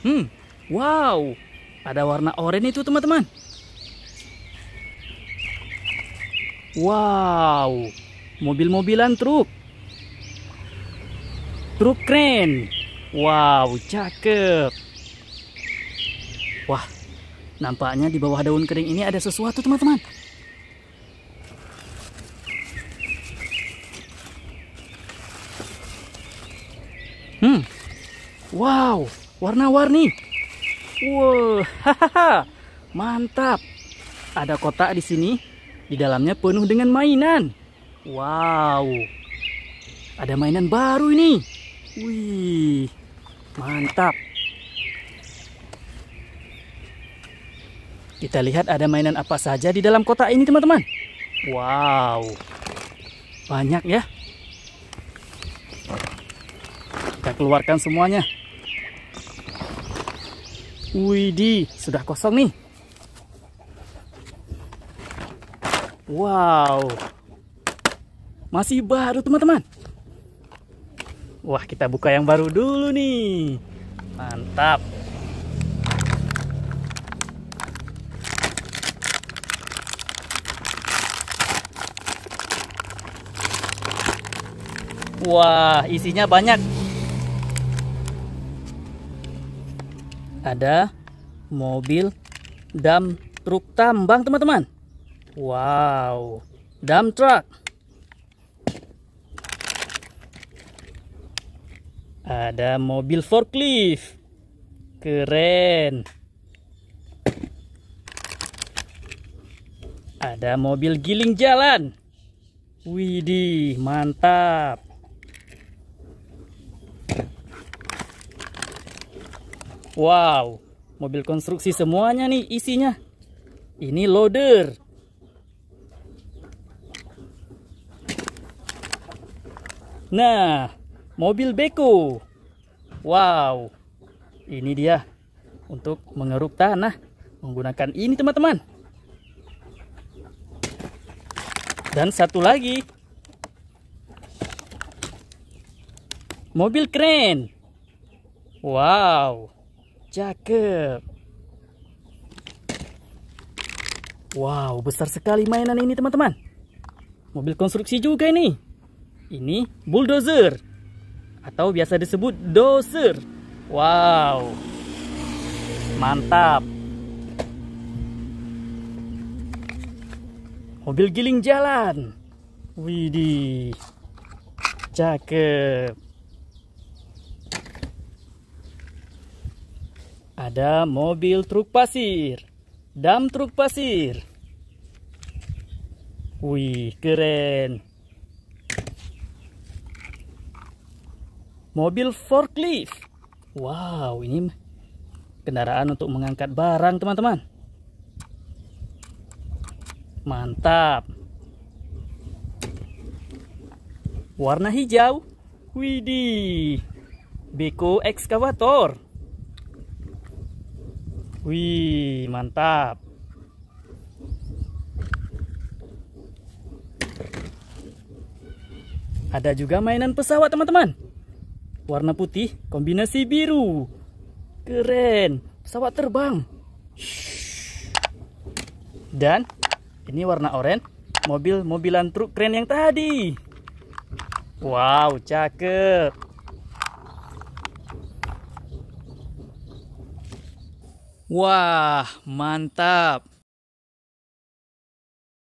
Hmm, wow, ada warna oranye itu teman-teman. Wow, mobil-mobilan truk. Truk keren. Wow, cakep. Wah, nampaknya di bawah daun kering ini ada sesuatu teman-teman. Hmm, wow, warna-warni. Wow, hahaha, mantap. Ada kotak di sini, di dalamnya penuh dengan mainan. Wow, ada mainan baru ini. Wih, mantap. Kita lihat ada mainan apa saja di dalam kotak ini, teman-teman. Wow, banyak ya. Kita keluarkan semuanya. Widih, sudah kosong nih. Wow. Masih baru teman-teman. Wah, kita buka yang baru dulu nih. Mantap. Wah, isinya banyak. ada mobil dam truk tambang teman-teman wow dam truck ada mobil forklift keren ada mobil giling jalan widih mantap Wow, mobil konstruksi semuanya nih isinya. Ini loader. Nah, mobil beko. Wow, ini dia untuk mengeruk tanah menggunakan ini teman-teman. Dan satu lagi, mobil keren. Wow. Cakep. Wow, besar sekali mainan ini teman-teman. Mobil konstruksi juga ini. Ini bulldozer. Atau biasa disebut dozer. Wow. Mantap. Mobil giling jalan. Widih. Cakep. Ada mobil truk pasir. Dam truk pasir. Wih, keren. Mobil forklift. Wow, ini kendaraan untuk mengangkat barang, teman-teman. Mantap. Warna hijau. Widih. Beko ekskavator. Wih, mantap. Ada juga mainan pesawat, teman-teman. Warna putih kombinasi biru. Keren, pesawat terbang. Dan ini warna oranye, mobil-mobilan truk keren yang tadi. Wow, cakep. Wah, mantap.